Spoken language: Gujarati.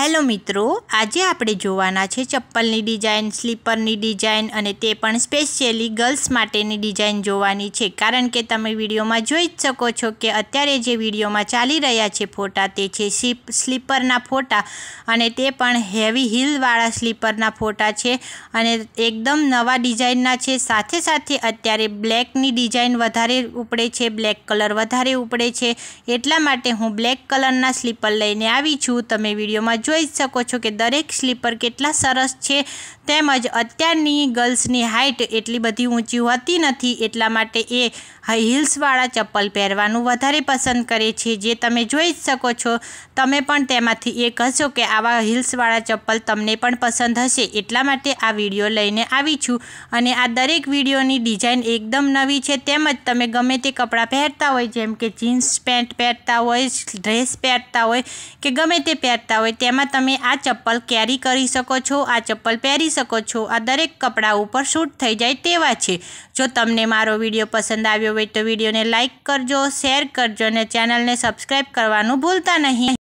હેલો મિત્રો આજે આપણે જોવાના છે ચપ્પલની ડિઝાઇન સ્લીપરની ડિઝાઇન અને તે પણ સ્પેશિયલી ગર્લ્સ માટેની ડિઝાઇન જોવાની છે કારણ કે તમે વિડીયોમાં જોઈ જ શકો છો કે અત્યારે જે વિડીયોમાં ચાલી રહ્યા છે ફોટા તે છે સ્લીપ સ્લીપરના ફોટા અને તે પણ હેવી હિલવાળા સ્લીપરના ફોટા છે અને એકદમ નવા ડિઝાઇનના છે સાથે સાથે અત્યારે બ્લેકની ડિઝાઇન વધારે ઉપડે છે બ્લેક કલર વધારે ઉપડે છે એટલા માટે હું બ્લેક કલરના સ્લીપર લઈને આવી છું તમે વિડીયોમાં જોઈ જ શકો છો કે દરેક સ્લીપર કેટલા સરસ છે તેમજ અત્યારની ગર્લ્સની હાઇટ એટલી બધી ઊંચી હોતી નથી એટલા માટે એ હિલ્સવાળા ચપ્પલ પહેરવાનું વધારે પસંદ કરે છે જે તમે જોઈ જ શકો છો તમે પણ તેમાંથી એ કહેશો કે આવા હિલ્સવાળા ચપ્પલ તમને પણ પસંદ હશે એટલા માટે આ વિડીયો લઈને આવી છું અને આ દરેક વિડીયોની ડિઝાઇન એકદમ નવી છે તેમજ તમે ગમે તે કપડાં પહેરતા હોય જેમ કે જીન્સ પેન્ટ પહેરતા હોય ડ્રેસ પહેરતા હોય કે ગમે તે પહેરતા હોય તેમ તેમાં તમે આ ચપ્પલ કેરી કરી શકો છો આ ચપ્પલ પહેરી શકો છો આ દરેક કપડાં ઉપર શૂટ થઈ જાય તેવા છે જો તમને મારો વિડીયો પસંદ આવ્યો હોય તો વિડીયોને લાઇક કરજો શેર કરજો અને ચેનલને સબસ્ક્રાઈબ કરવાનું ભૂલતા નહીં